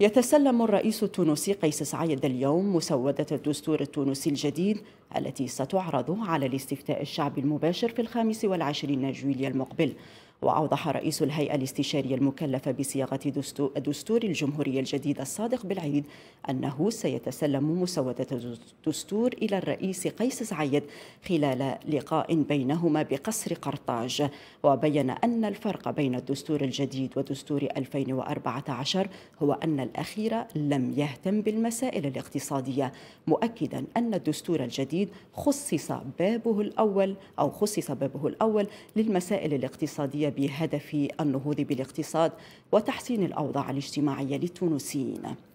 يتسلم الرئيس التونسي قيس سعيد اليوم مسودة الدستور التونسي الجديد التي ستعرض على الاستفتاء الشعبي المباشر في الخامس والعشرين جويلية المقبل وأوضح رئيس الهيئة الاستشارية المكلفة بصياغة دستور الجمهورية الجديد الصادق بالعيد أنه سيتسلم مسودة الدستور إلى الرئيس قيس سعيد خلال لقاء بينهما بقصر قرطاج وبين أن الفرق بين الدستور الجديد ودستور 2014 هو أن الأخير لم يهتم بالمسائل الاقتصادية مؤكدا أن الدستور الجديد خصص بابه الأول أو خصص بابه الأول للمسائل الاقتصادية بهدف النهوض بالاقتصاد وتحسين الاوضاع الاجتماعيه للتونسيين